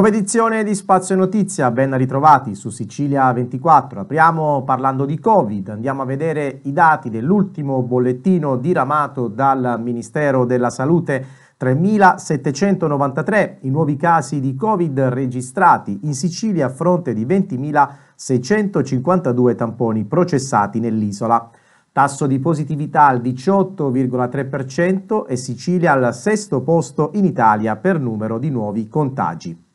Nuova edizione di Spazio Notizia, ben ritrovati su Sicilia 24. Apriamo parlando di Covid, andiamo a vedere i dati dell'ultimo bollettino diramato dal Ministero della Salute. 3.793 i nuovi casi di Covid registrati in Sicilia a fronte di 20.652 tamponi processati nell'isola. Tasso di positività al 18,3% e Sicilia al sesto posto in Italia per numero di nuovi contagi.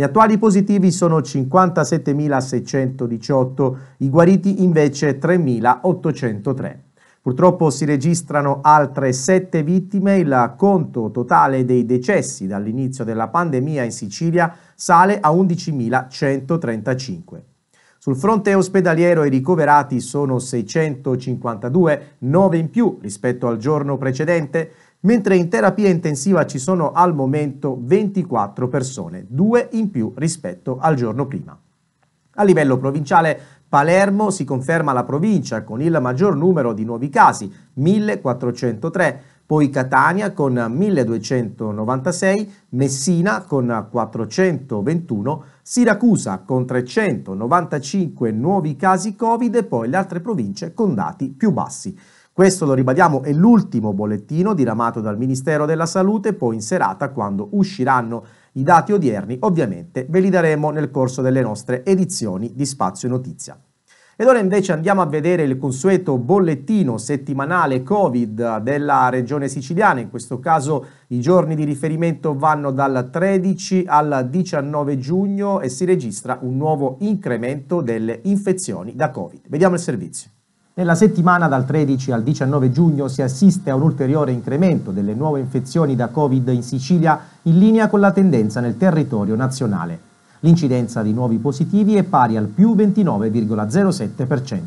Gli attuali positivi sono 57.618, i guariti invece 3.803. Purtroppo si registrano altre sette vittime, il conto totale dei decessi dall'inizio della pandemia in Sicilia sale a 11.135. Sul fronte ospedaliero i ricoverati sono 652, 9 in più rispetto al giorno precedente, mentre in terapia intensiva ci sono al momento 24 persone, due in più rispetto al giorno prima. A livello provinciale Palermo si conferma la provincia con il maggior numero di nuovi casi, 1403, poi Catania con 1296, Messina con 421, Siracusa con 395 nuovi casi Covid e poi le altre province con dati più bassi. Questo, lo ribadiamo, è l'ultimo bollettino diramato dal Ministero della Salute, poi in serata, quando usciranno i dati odierni, ovviamente ve li daremo nel corso delle nostre edizioni di Spazio Notizia. Ed ora invece andiamo a vedere il consueto bollettino settimanale Covid della regione siciliana, in questo caso i giorni di riferimento vanno dal 13 al 19 giugno e si registra un nuovo incremento delle infezioni da Covid. Vediamo il servizio. Nella settimana dal 13 al 19 giugno si assiste a un ulteriore incremento delle nuove infezioni da Covid in Sicilia in linea con la tendenza nel territorio nazionale. L'incidenza di nuovi positivi è pari al più 29,07%.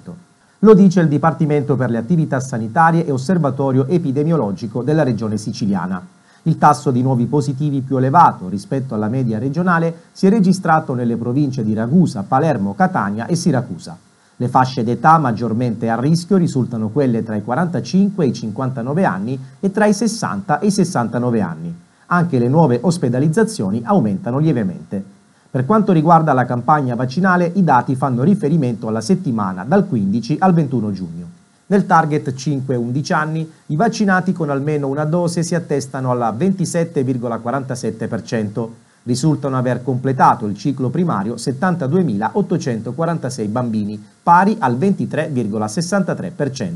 Lo dice il Dipartimento per le attività sanitarie e osservatorio epidemiologico della regione siciliana. Il tasso di nuovi positivi più elevato rispetto alla media regionale si è registrato nelle province di Ragusa, Palermo, Catania e Siracusa. Le fasce d'età maggiormente a rischio risultano quelle tra i 45 e i 59 anni e tra i 60 e i 69 anni. Anche le nuove ospedalizzazioni aumentano lievemente. Per quanto riguarda la campagna vaccinale, i dati fanno riferimento alla settimana dal 15 al 21 giugno. Nel target 5-11 anni, i vaccinati con almeno una dose si attestano alla 27,47%, risultano aver completato il ciclo primario 72.846 bambini, pari al 23,63%.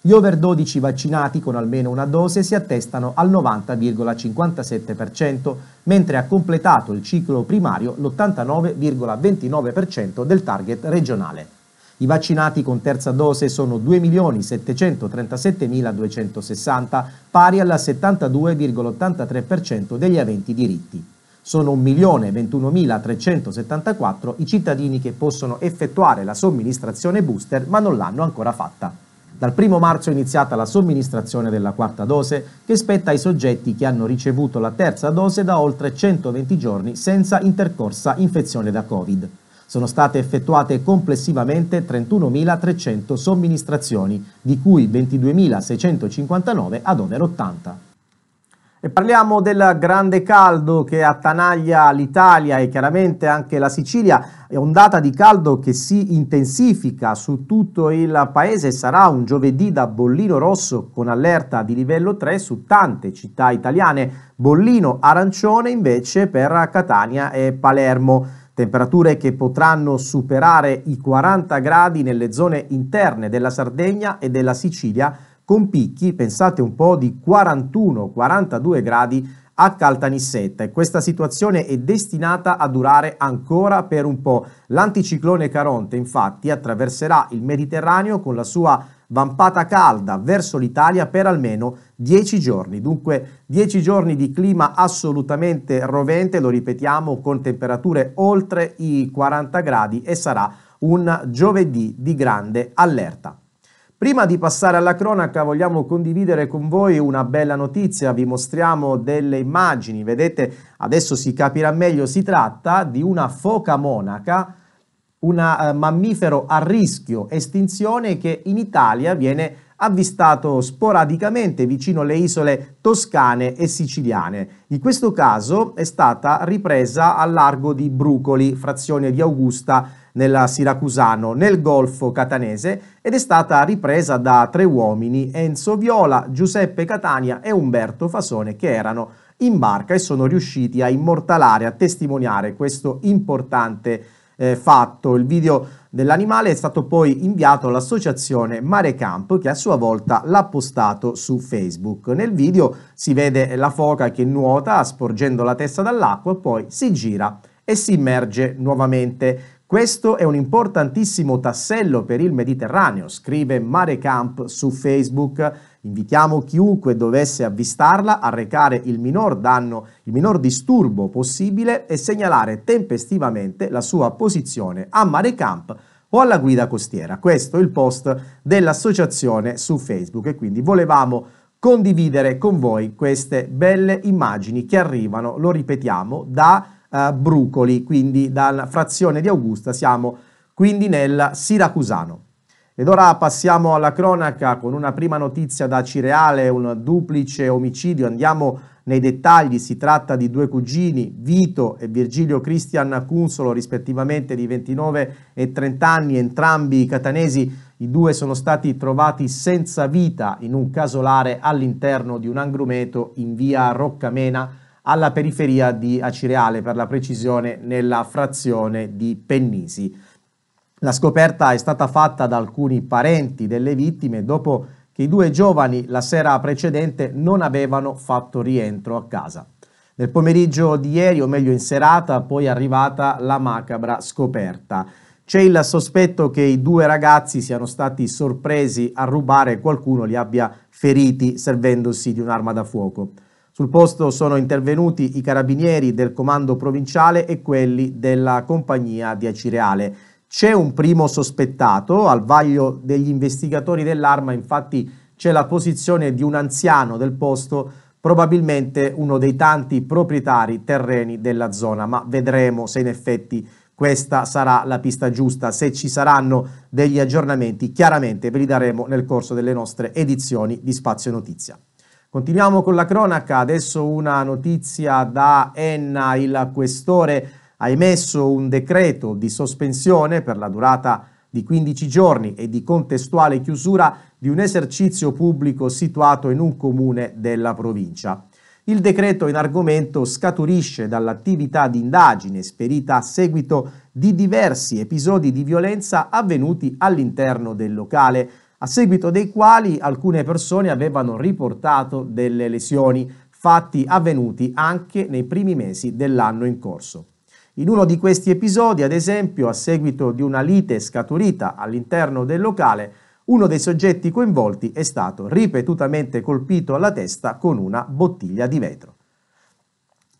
Gli over 12 vaccinati con almeno una dose si attestano al 90,57%, mentre ha completato il ciclo primario l'89,29% del target regionale. I vaccinati con terza dose sono 2.737.260, pari al 72,83% degli aventi diritti sono 1.021.374 i cittadini che possono effettuare la somministrazione booster ma non l'hanno ancora fatta. Dal 1 marzo è iniziata la somministrazione della quarta dose che spetta ai soggetti che hanno ricevuto la terza dose da oltre 120 giorni senza intercorsa infezione da Covid. Sono state effettuate complessivamente 31.300 somministrazioni, di cui 22.659 ad over 80. E parliamo del grande caldo che attanaglia l'Italia e chiaramente anche la Sicilia. È ondata di caldo che si intensifica su tutto il paese. Sarà un giovedì da bollino rosso con allerta di livello 3 su tante città italiane. Bollino arancione invece per Catania e Palermo. Temperature che potranno superare i 40 gradi nelle zone interne della Sardegna e della Sicilia con picchi, pensate un po', di 41-42 gradi a Caltanissetta e questa situazione è destinata a durare ancora per un po'. L'anticiclone Caronte infatti attraverserà il Mediterraneo con la sua vampata calda verso l'Italia per almeno 10 giorni. Dunque 10 giorni di clima assolutamente rovente, lo ripetiamo, con temperature oltre i 40 gradi e sarà un giovedì di grande allerta. Prima di passare alla cronaca vogliamo condividere con voi una bella notizia, vi mostriamo delle immagini, vedete adesso si capirà meglio, si tratta di una foca monaca, un eh, mammifero a rischio estinzione che in Italia viene avvistato sporadicamente vicino alle isole toscane e siciliane. In questo caso è stata ripresa al largo di Brucoli, frazione di Augusta, nella Siracusano, nel Golfo Catanese ed è stata ripresa da tre uomini, Enzo Viola, Giuseppe Catania e Umberto Fasone, che erano in barca e sono riusciti a immortalare, a testimoniare questo importante eh, fatto. Il video dell'animale è stato poi inviato all'associazione Mare Camp che a sua volta l'ha postato su Facebook. Nel video si vede la foca che nuota sporgendo la testa dall'acqua, poi si gira e si immerge nuovamente. Questo è un importantissimo tassello per il Mediterraneo, scrive Mare Camp su Facebook Invitiamo chiunque dovesse avvistarla a recare il minor danno, il minor disturbo possibile e segnalare tempestivamente la sua posizione a mare camp o alla guida costiera. Questo è il post dell'associazione su Facebook e quindi volevamo condividere con voi queste belle immagini che arrivano, lo ripetiamo, da eh, Brucoli, quindi dalla frazione di Augusta, siamo quindi nel Siracusano. Ed ora passiamo alla cronaca con una prima notizia da Cireale, un duplice omicidio. Andiamo nei dettagli, si tratta di due cugini, Vito e Virgilio Cristian Cunsolo, rispettivamente di 29 e 30 anni, entrambi catanesi. I due sono stati trovati senza vita in un casolare all'interno di un angrumeto in via Roccamena alla periferia di Acireale, per la precisione nella frazione di Pennisi. La scoperta è stata fatta da alcuni parenti delle vittime dopo che i due giovani la sera precedente non avevano fatto rientro a casa. Nel pomeriggio di ieri, o meglio in serata, poi è arrivata la macabra scoperta. C'è il sospetto che i due ragazzi siano stati sorpresi a rubare e qualcuno li abbia feriti servendosi di un'arma da fuoco. Sul posto sono intervenuti i carabinieri del comando provinciale e quelli della compagnia di Acireale. C'è un primo sospettato al vaglio degli investigatori dell'arma, infatti c'è la posizione di un anziano del posto, probabilmente uno dei tanti proprietari terreni della zona, ma vedremo se in effetti questa sarà la pista giusta. Se ci saranno degli aggiornamenti, chiaramente ve li daremo nel corso delle nostre edizioni di Spazio Notizia. Continuiamo con la cronaca, adesso una notizia da Enna, il questore ha emesso un decreto di sospensione per la durata di 15 giorni e di contestuale chiusura di un esercizio pubblico situato in un comune della provincia. Il decreto in argomento scaturisce dall'attività di indagine esperita a seguito di diversi episodi di violenza avvenuti all'interno del locale, a seguito dei quali alcune persone avevano riportato delle lesioni, fatti avvenuti anche nei primi mesi dell'anno in corso. In uno di questi episodi, ad esempio, a seguito di una lite scaturita all'interno del locale, uno dei soggetti coinvolti è stato ripetutamente colpito alla testa con una bottiglia di vetro.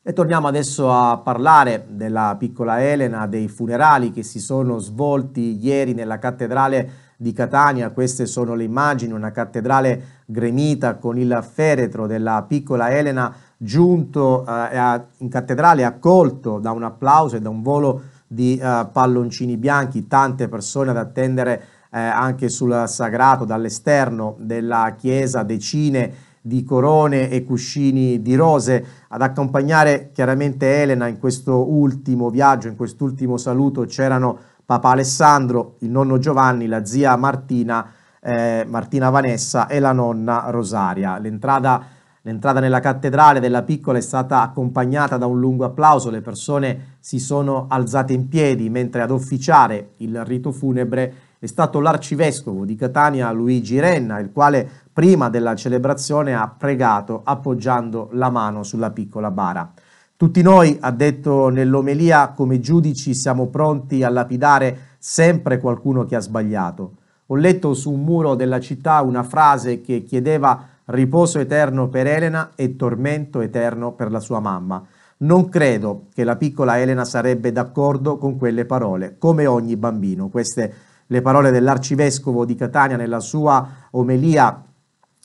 E torniamo adesso a parlare della piccola Elena, dei funerali che si sono svolti ieri nella cattedrale di Catania. Queste sono le immagini, una cattedrale gremita con il feretro della piccola Elena giunto eh, in cattedrale accolto da un applauso e da un volo di eh, palloncini bianchi, tante persone ad attendere eh, anche sul sagrato dall'esterno della chiesa, decine di corone e cuscini di rose, ad accompagnare chiaramente Elena in questo ultimo viaggio, in quest'ultimo saluto c'erano Papa Alessandro, il nonno Giovanni, la zia Martina, eh, Martina Vanessa e la nonna Rosaria. L'entrata L'entrata nella cattedrale della piccola è stata accompagnata da un lungo applauso, le persone si sono alzate in piedi, mentre ad officiare il rito funebre è stato l'arcivescovo di Catania Luigi Renna, il quale prima della celebrazione ha pregato appoggiando la mano sulla piccola bara. Tutti noi, ha detto nell'omelia, come giudici siamo pronti a lapidare sempre qualcuno che ha sbagliato. Ho letto su un muro della città una frase che chiedeva riposo eterno per Elena e tormento eterno per la sua mamma. Non credo che la piccola Elena sarebbe d'accordo con quelle parole, come ogni bambino. Queste le parole dell'arcivescovo di Catania nella sua omelia,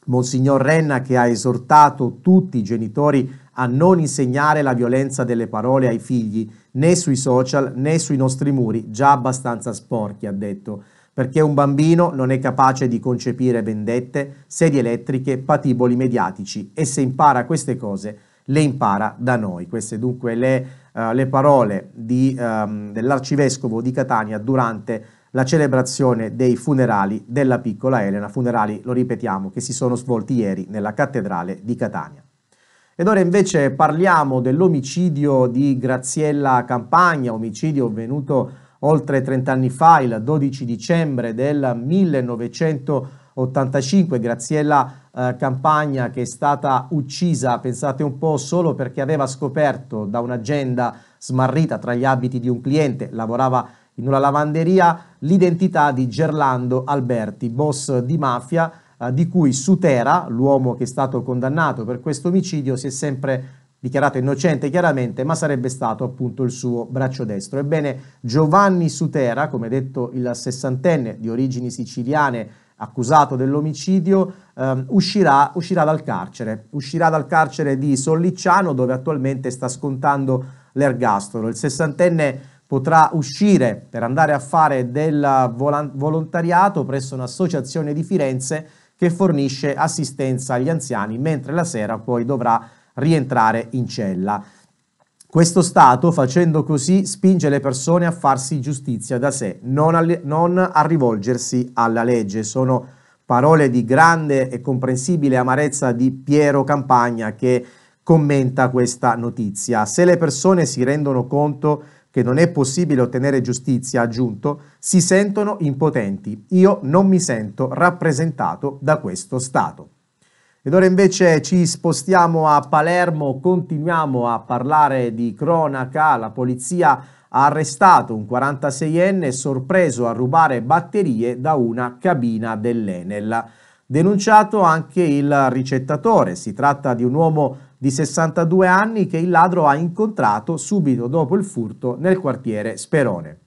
Monsignor Renna, che ha esortato tutti i genitori a non insegnare la violenza delle parole ai figli, né sui social né sui nostri muri, già abbastanza sporchi, ha detto perché un bambino non è capace di concepire vendette, sedie elettriche, patiboli mediatici e se impara queste cose le impara da noi. Queste dunque le, uh, le parole di, um, dell'arcivescovo di Catania durante la celebrazione dei funerali della piccola Elena, funerali, lo ripetiamo, che si sono svolti ieri nella cattedrale di Catania. Ed ora invece parliamo dell'omicidio di Graziella Campagna, omicidio avvenuto oltre 30 anni fa, il 12 dicembre del 1985, Graziella eh, Campagna che è stata uccisa, pensate un po', solo perché aveva scoperto da un'agenda smarrita tra gli abiti di un cliente, lavorava in una lavanderia, l'identità di Gerlando Alberti, boss di mafia, eh, di cui Sutera, l'uomo che è stato condannato per questo omicidio, si è sempre dichiarato innocente chiaramente, ma sarebbe stato appunto il suo braccio destro. Ebbene, Giovanni Sutera, come detto il sessantenne di origini siciliane, accusato dell'omicidio, eh, uscirà, uscirà, dal carcere, uscirà dal carcere di Sollicciano dove attualmente sta scontando l'ergastolo. Il sessantenne potrà uscire per andare a fare del volontariato presso un'associazione di Firenze che fornisce assistenza agli anziani, mentre la sera poi dovrà rientrare in cella. Questo Stato, facendo così, spinge le persone a farsi giustizia da sé, non a, non a rivolgersi alla legge. Sono parole di grande e comprensibile amarezza di Piero Campagna che commenta questa notizia. Se le persone si rendono conto che non è possibile ottenere giustizia, aggiunto, si sentono impotenti. Io non mi sento rappresentato da questo Stato. Ed ora invece ci spostiamo a Palermo, continuiamo a parlare di cronaca. La polizia ha arrestato un 46enne sorpreso a rubare batterie da una cabina dell'Enel. Denunciato anche il ricettatore, si tratta di un uomo di 62 anni che il ladro ha incontrato subito dopo il furto nel quartiere Sperone.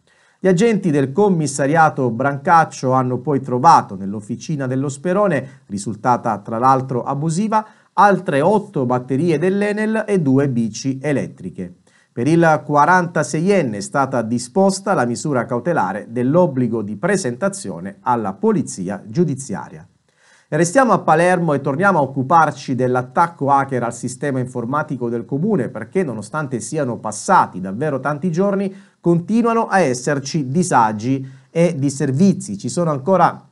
Gli agenti del commissariato Brancaccio hanno poi trovato nell'officina dello Sperone, risultata tra l'altro abusiva, altre otto batterie dell'Enel e due bici elettriche. Per il 46enne è stata disposta la misura cautelare dell'obbligo di presentazione alla polizia giudiziaria. Restiamo a Palermo e torniamo a occuparci dell'attacco hacker al sistema informatico del comune perché nonostante siano passati davvero tanti giorni continuano a esserci disagi e disservizi. Ci sono ancora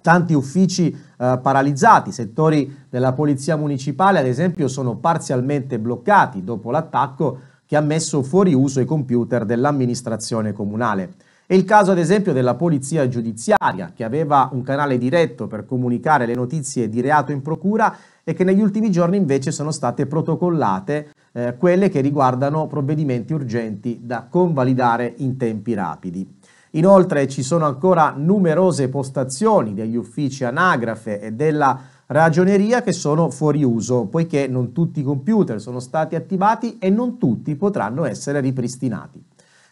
tanti uffici eh, paralizzati, settori della polizia municipale ad esempio sono parzialmente bloccati dopo l'attacco che ha messo fuori uso i computer dell'amministrazione comunale. È il caso ad esempio della polizia giudiziaria che aveva un canale diretto per comunicare le notizie di reato in procura e che negli ultimi giorni invece sono state protocollate eh, quelle che riguardano provvedimenti urgenti da convalidare in tempi rapidi. Inoltre ci sono ancora numerose postazioni degli uffici anagrafe e della ragioneria che sono fuori uso, poiché non tutti i computer sono stati attivati e non tutti potranno essere ripristinati.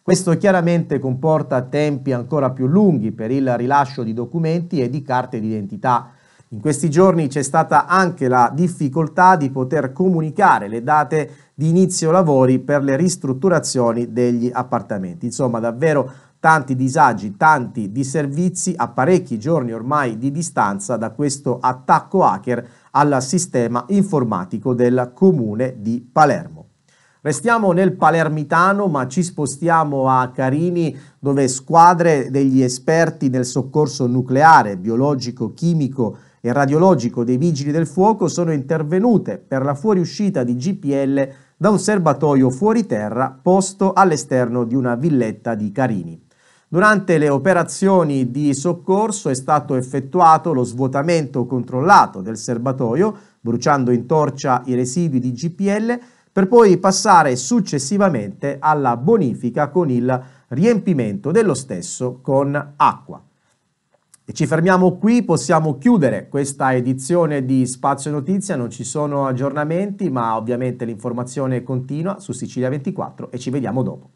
Questo chiaramente comporta tempi ancora più lunghi per il rilascio di documenti e di carte d'identità. In questi giorni c'è stata anche la difficoltà di poter comunicare le date di inizio lavori per le ristrutturazioni degli appartamenti. Insomma, davvero tanti disagi, tanti disservizi a parecchi giorni ormai di distanza da questo attacco hacker al sistema informatico del comune di Palermo. Restiamo nel palermitano ma ci spostiamo a Carini dove squadre degli esperti nel soccorso nucleare, biologico, chimico e radiologico dei vigili del fuoco sono intervenute per la fuoriuscita di GPL da un serbatoio fuori terra posto all'esterno di una villetta di Carini. Durante le operazioni di soccorso è stato effettuato lo svuotamento controllato del serbatoio, bruciando in torcia i residui di GPL per poi passare successivamente alla bonifica con il riempimento dello stesso con acqua. E ci fermiamo qui, possiamo chiudere questa edizione di Spazio Notizia, non ci sono aggiornamenti, ma ovviamente l'informazione continua su Sicilia 24 e ci vediamo dopo.